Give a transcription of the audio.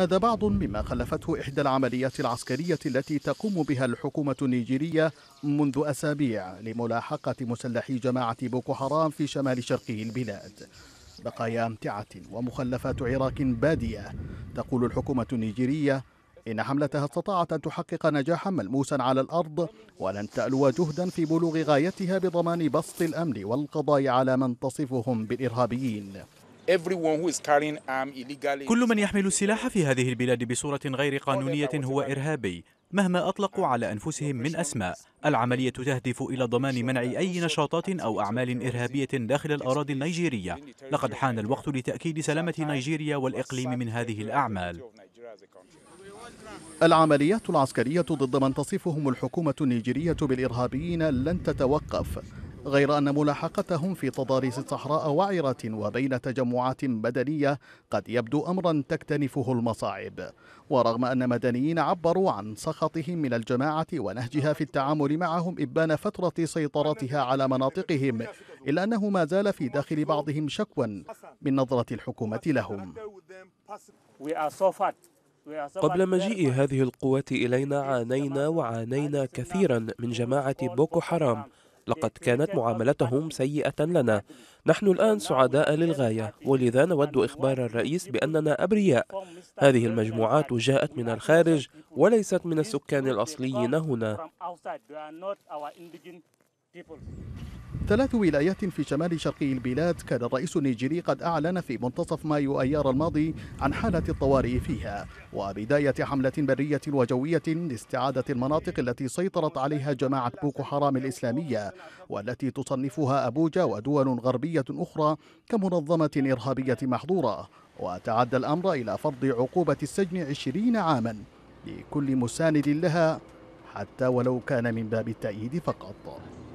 هذا بعض مما خلفته إحدى العمليات العسكرية التي تقوم بها الحكومة النيجيرية منذ أسابيع لملاحقة مسلحي جماعة بوكو حرام في شمال شرقي البلاد بقايا أمتعة ومخلفات عراك بادية تقول الحكومة النيجيرية إن حملتها استطاعت أن تحقق نجاحا ملموسا على الأرض ولن تألو جهدا في بلوغ غايتها بضمان بسط الأمن والقضاء على من تصفهم بالإرهابيين كل من يحمل السلاح في هذه البلاد بصورة غير قانونية هو إرهابي مهما أطلقوا على أنفسهم من أسماء العملية تهدف إلى ضمان منع أي نشاطات أو أعمال إرهابية داخل الأراضي النيجيرية لقد حان الوقت لتأكيد سلامة نيجيريا والإقليم من هذه الأعمال العمليات العسكرية ضد من تصفهم الحكومة النيجيرية بالإرهابيين لن تتوقف غير أن ملاحقتهم في تضاريس الصحراء وعرة وبين تجمعات مدنية قد يبدو أمرا تكتنفه المصاعب ورغم أن مدنيين عبروا عن سخطهم من الجماعة ونهجها في التعامل معهم إبان فترة سيطرتها على مناطقهم إلا أنه ما زال في داخل بعضهم شكوى من نظرة الحكومة لهم قبل مجيء هذه القوات إلينا عانينا وعانينا كثيرا من جماعة بوكو حرام لقد كانت معاملتهم سيئة لنا نحن الآن سعداء للغاية ولذا نود إخبار الرئيس بأننا أبرياء هذه المجموعات جاءت من الخارج وليست من السكان الأصليين هنا ثلاث ولايات في شمال شرقي البلاد كان الرئيس النيجيري قد أعلن في منتصف مايو أيار الماضي عن حالة الطوارئ فيها وبداية حملة برية وجوية لاستعادة المناطق التي سيطرت عليها جماعة بوكو حرام الإسلامية والتي تصنفها أبوجا ودول غربية أخرى كمنظمة إرهابية محظورة وتعدى الأمر إلى فرض عقوبة السجن عشرين عاما لكل مساند لها حتى ولو كان من باب التأييد فقط